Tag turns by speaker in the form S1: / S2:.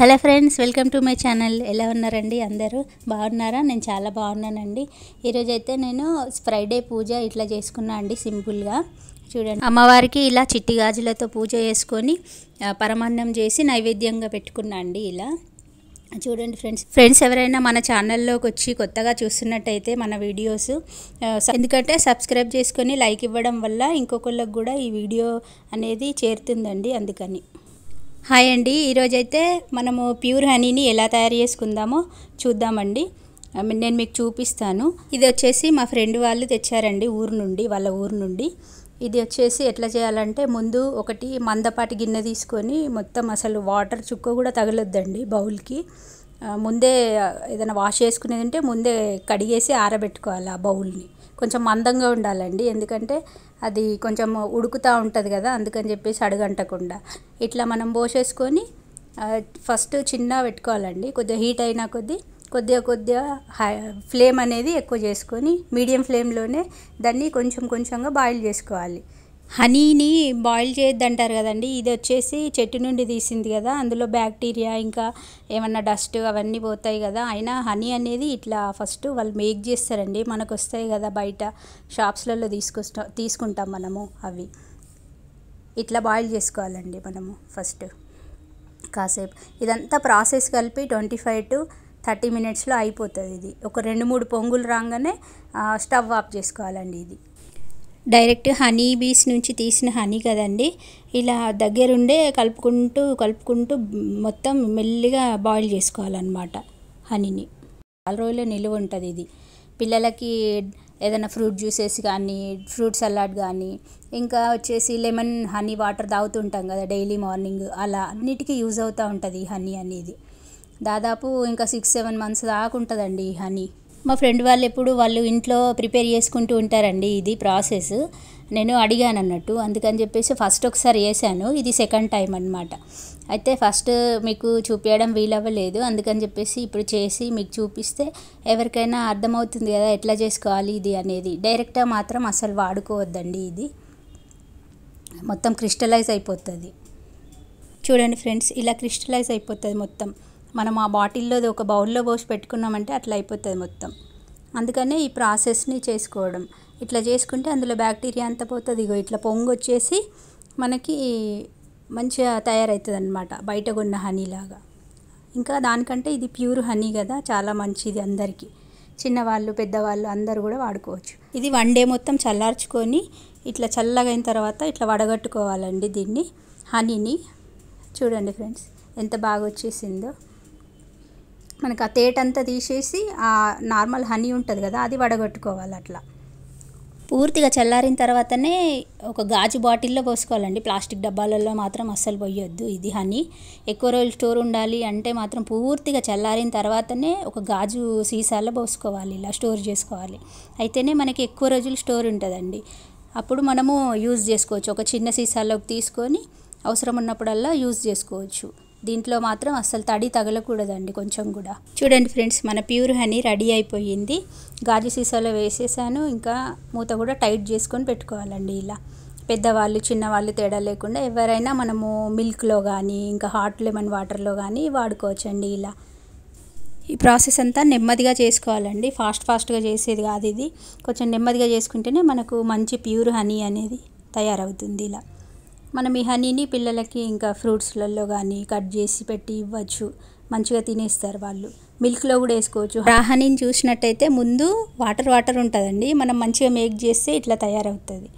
S1: hello friends welcome to my channel ఎలా ఉన్నారండి అందరూ బాగున్నారా నేను చాలా బాగున్నానండి ఈరోజైతే అయితే నేను ఫ్రైడే పూజ ఇట్లా చేసుకున్నా అండి సింపుల్గా చూడండి అమ్మవారికి ఇలా చిట్టి గాజులతో పూజ చేసుకొని పరమాన్నం చేసి నైవేద్యంగా పెట్టుకున్నా అండి ఇలా చూడండి ఫ్రెండ్స్ ఫ్రెండ్స్ ఎవరైనా మన ఛానల్లోకి వచ్చి కొత్తగా చూస్తున్నట్టయితే మన వీడియోస్ ఎందుకంటే సబ్స్క్రైబ్ చేసుకొని లైక్ ఇవ్వడం వల్ల ఇంకొకళ్ళకి కూడా ఈ వీడియో అనేది చేరుతుందండి అందుకని హాయ్ అండి ఈరోజైతే మనము ప్యూర్ హనీని ఎలా తయారు చేసుకుందామో చూద్దామండి నేను మీకు చూపిస్తాను ఇది వచ్చేసి మా ఫ్రెండ్ వాళ్ళు తెచ్చారండి ఊరు నుండి వాళ్ళ ఊరు నుండి ఇది వచ్చేసి ఎట్లా చేయాలంటే ముందు ఒకటి మందపాటి గిన్నె తీసుకొని మొత్తం అసలు వాటర్ చుక్క కూడా తగలొద్దండి బౌల్కి ముందే ఏదైనా వాష్ చేసుకునేది ఉంటే ముందే కడిగేసి ఆరబెట్టుకోవాలి ఆ బౌల్ని కొంచెం మందంగా ఉండాలండి ఎందుకంటే అది కొంచెం ఉడుకుతూ ఉంటుంది కదా అందుకని చెప్పేసి అడుగంటకుండా ఇట్లా మనం పోసేసుకొని ఫస్ట్ చిన్న పెట్టుకోవాలండి కొద్దిగా హీట్ అయినా కొద్దీ కొద్దిగా కొద్దిగా హై ఫ్లేమ్ అనేది ఎక్కువ చేసుకొని మీడియం ఫ్లేమ్లోనే దాన్ని కొంచెం కొంచెంగా బాయిల్ చేసుకోవాలి హనీని బాయిల్ అంటారు కదండి ఇది వచ్చేసి చెట్టు నుండి తీసింది కదా అందులో బ్యాక్టీరియా ఇంకా ఏమన్నా డస్ట్ అవన్నీ పోతాయి కదా అయినా హనీ అనేది ఇట్లా ఫస్ట్ వాళ్ళు మేక్ చేస్తారండి మనకు వస్తాయి కదా బయట షాప్స్లలో తీసుకొస్తా తీసుకుంటాం మనము అవి ఇట్లా బాయిల్ చేసుకోవాలండి మనము ఫస్ట్ కాసేపు ఇదంతా ప్రాసెస్ కలిపి ట్వంటీ ఫైవ్ టు థర్టీ మినిట్స్లో అయిపోతుంది ఇది ఒక రెండు మూడు పొంగులు రాగానే స్టవ్ ఆఫ్ చేసుకోవాలండి ఇది డైరెక్ట్ హనీ బీస్ నుంచి తీసిన హనీ కదండి ఇలా దగ్గరుండే కలుపుకుంటూ కలుపుకుంటూ మొత్తం మెల్లిగా బాయిల్ చేసుకోవాలన్నమాట హనీని చాలా రోజులు నిలువ ఉంటుంది ఇది పిల్లలకి ఏదైనా ఫ్రూట్ జ్యూసెస్ కానీ ఫ్రూట్ సలాడ్ కానీ ఇంకా వచ్చేసి లెమన్ హనీ వాటర్ తాగుతుంటాం కదా డైలీ మార్నింగ్ అలా అన్నిటికీ యూజ్ అవుతూ ఉంటుంది ఈ హనీ అనేది దాదాపు ఇంకా సిక్స్ సెవెన్ మంత్స్ దాకా ఉంటుందండి ఈ హనీ మా ఫ్రెండ్ వాళ్ళు ఎప్పుడు వాళ్ళు ఇంట్లో ప్రిపేర్ చేసుకుంటూ ఉంటారండి ఇది ప్రాసెస్ నేను అడిగాను అన్నట్టు అందుకని చెప్పేసి ఫస్ట్ ఒకసారి వేసాను ఇది సెకండ్ టైం అనమాట అయితే ఫస్ట్ మీకు చూపించడం వీలవ్వలేదు అందుకని చెప్పేసి ఇప్పుడు చేసి మీకు చూపిస్తే ఎవరికైనా అర్థమవుతుంది కదా ఎట్లా చేసుకోవాలి ఇది అనేది డైరెక్ట్గా మాత్రం అసలు వాడుకోవద్దండి ఇది మొత్తం క్రిస్టలైజ్ అయిపోతుంది చూడండి ఫ్రెండ్స్ ఇలా క్రిస్టలైజ్ అయిపోతుంది మొత్తం మనం ఆ బాటిల్లో ఒక బౌల్లో పోసి పెట్టుకున్నామంటే అట్లా అయిపోతుంది మొత్తం అందుకనే ఈ ప్రాసెస్ని చేసుకోవడం ఇట్లా చేసుకుంటే అందులో బ్యాక్టీరియా అంతా పోతుంది ఇగో ఇట్లా పొంగు వచ్చేసి మనకి మంచిగా తయారవుతుంది అనమాట బయట కొన్న హనీలాగా ఇంకా దానికంటే ఇది ప్యూర్ హనీ కదా చాలా మంచిది అందరికీ చిన్నవాళ్ళు పెద్దవాళ్ళు అందరూ కూడా వాడుకోవచ్చు ఇది వన్ డే మొత్తం చల్లార్చుకొని ఇట్లా చల్లగైన తర్వాత ఇట్లా వడగట్టుకోవాలండి దీన్ని హనీని చూడండి ఫ్రెండ్స్ ఎంత బాగా వచ్చేసిందో మనకు ఆ తేటంతా తీసేసి ఆ నార్మల్ హనీ ఉంటుంది కదా అది వడగొట్టుకోవాలి అట్లా పూర్తిగా చల్లారిన తర్వాతనే ఒక గాజు బాటిల్లో పోసుకోవాలండి ప్లాస్టిక్ డబ్బాలలో మాత్రం అస్సలు పోయొద్దు ఇది హనీ ఎక్కువ రోజులు స్టోర్ ఉండాలి అంటే మాత్రం పూర్తిగా చల్లారిన తర్వాతనే ఒక గాజు సీసాల్లో పోసుకోవాలి ఇలా స్టోర్ చేసుకోవాలి అయితేనే మనకి ఎక్కువ రోజులు స్టోర్ ఉంటుందండి అప్పుడు మనము యూజ్ చేసుకోవచ్చు ఒక చిన్న సీసాలోకి తీసుకొని అవసరం ఉన్నప్పుడల్లా యూజ్ చేసుకోవచ్చు దీంట్లో మాత్రం అస్సలు తడి తగలకూడదండి కొంచెం కూడా చూడండి ఫ్రెండ్స్ మన ప్యూర్ హనీ రెడీ అయిపోయింది గాజు సీసాలో వేసేసాను ఇంకా మూత కూడా టైట్ చేసుకొని పెట్టుకోవాలండి ఇలా పెద్దవాళ్ళు చిన్నవాళ్ళు తేడా లేకుండా ఎవరైనా మనము మిల్క్లో కానీ ఇంకా హాట్ లెమన్ వాటర్లో కానీ వాడుకోవచ్చండి ఇలా ఈ ప్రాసెస్ అంతా నెమ్మదిగా చేసుకోవాలండి ఫాస్ట్ ఫాస్ట్గా చేసేది కాదు ఇది కొంచెం నెమ్మదిగా చేసుకుంటేనే మనకు మంచి ప్యూర్ హనీ అనేది తయారవుతుంది ఇలా మనం ఈ హనీని పిల్లలకి ఇంకా ఫ్రూట్స్లలో కానీ కట్ చేసి పెట్టి ఇవ్వచ్చు మంచిగా తినేస్తారు వాళ్ళు మిల్క్లో కూడా వేసుకోవచ్చు ఆ హనీని చూసినట్టయితే ముందు వాటర్ వాటర్ ఉంటుందండి మనం మంచిగా మేక్ చేస్తే ఇట్లా తయారవుతుంది